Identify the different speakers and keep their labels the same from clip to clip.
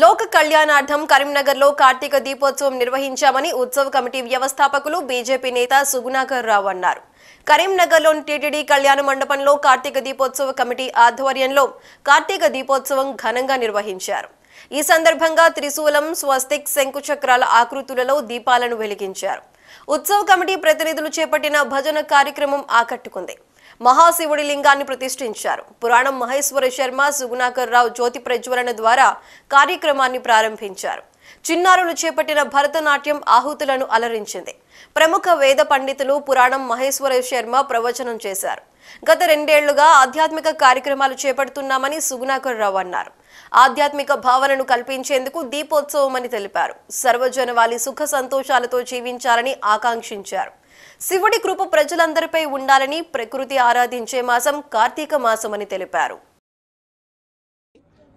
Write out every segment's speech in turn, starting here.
Speaker 1: లోక కళ్యాణార్థం కరీంనగర్లో కార్తీక దీపోత్సవం నిర్వహించామని ఉత్సవ కమిటీ వ్యవస్థాపకులు బీజేపీ నేత సుగుణాకర్ రావు అన్నారు కరీంనగర్లోని టీటీడీ కళ్యాణ మండపంలో కార్తీక దీపోత్సవ కమిటీ ఆధ్వర్యంలో కార్తీక దీపోత్సవం ఘనంగా నిర్వహించారు ఈ సందర్భంగా త్రిశూలం స్వస్తిక్ శంకుచక్రాల ఆకృతులలో దీపాలను వెలిగించారు ఉత్సవ కమిటీ ప్రతినిధులు చేపట్టిన భజన కార్యక్రమం ఆకట్టుకుంది మహాశివుడి లింగాన్ని ప్రతిష్ఠించారు పురాణం మహేశ్వర శర్మ సుగుణాకర్ రావు జ్యోతి ప్రజ్వలన ద్వారా కార్యక్రమాన్ని ప్రారంభించారు చిన్నారులు చేపట్టిన భరతనాట్యం ఆహుతులను అలరించింది ప్రముఖ వేద పండితులు పురాణం మహేశ్వర శర్మ ప్రవచనం చేశారు గత రెండేళ్లుగా ఆధ్యాత్మిక కార్యక్రమాలు చేపడుతున్నామని సుగుణాకర్ రావు అన్నారు ఆధ్యాత్మిక భావనను కల్పించేందుకు దీపోత్సవం అని తెలిపారు సర్వజనవాలి సుఖ సంతోషాలతో జీవించాలని ఆకాంక్షించారు శివుడి కృప ప్రజలందరిపై ఉండాలని ప్రకృతి ఆరాధించే మాసం కార్తీక మాసం అని తెలిపారు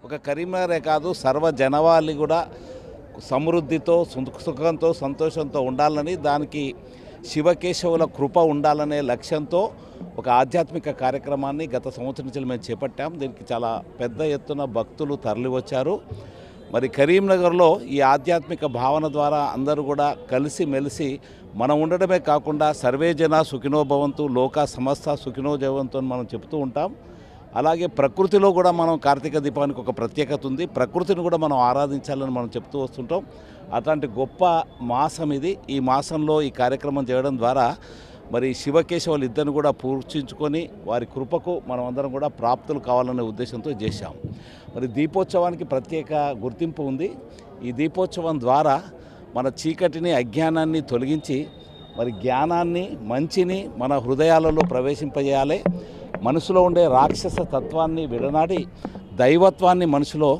Speaker 2: ఒక కరీంనగరే కాదు సర్వ జనవాళ్ళు కూడా సమృద్ధితో సుఖంతో సంతోషంతో ఉండాలని దానికి శివకేశవుల కృప ఉండాలనే లక్ష్యంతో ఒక ఆధ్యాత్మిక కార్యక్రమాన్ని గత సంవత్సరం నుంచి మేము చేపట్టాం దీనికి చాలా పెద్ద ఎత్తున భక్తులు తరలివచ్చారు మరి కరీంనగర్లో ఈ ఆధ్యాత్మిక భావన ద్వారా అందరూ కూడా కలిసి మెలిసి మనం ఉండడమే కాకుండా సర్వేజన సుఖినోభవంతు లోక సమస్త సుఖినోజవంతు అని మనం చెప్తూ ఉంటాం అలాగే ప్రకృతిలో కూడా మనం కార్తీక దీపానికి ఒక ప్రత్యేకత ఉంది ప్రకృతిని కూడా మనం ఆరాధించాలని మనం చెప్తూ వస్తుంటాం అట్లాంటి గొప్ప మాసం ఇది ఈ మాసంలో ఈ కార్యక్రమం చేయడం ద్వారా మరి శివకేశవులు ఇద్దరిని కూడా పూర్చించుకొని వారి కృపకు మనం అందరం కూడా ప్రాప్తులు కావాలనే ఉద్దేశంతో చేశాం మరి దీపోత్సవానికి ప్రత్యేక గుర్తింపు ఉంది ఈ దీపోత్సవం ద్వారా మన చీకటిని అజ్ఞానాన్ని తొలగించి మరి జ్ఞానాన్ని మంచిని మన హృదయాలలో ప్రవేశింపజేయాలి మనసులో ఉండే రాక్షస తత్వాన్ని విడనాడి దైవత్వాన్ని మనసులో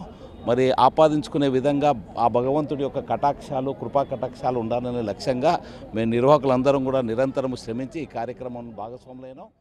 Speaker 2: మరి ఆపాదించుకునే విధంగా ఆ భగవంతుడి యొక్క కటాక్షాలు కృపా కటాక్షాలు ఉండాలనే లక్ష్యంగా మేము నిర్వాహకులందరం కూడా నిరంతరం శ్రమించి ఈ కార్యక్రమం భాగస్వాములైనాం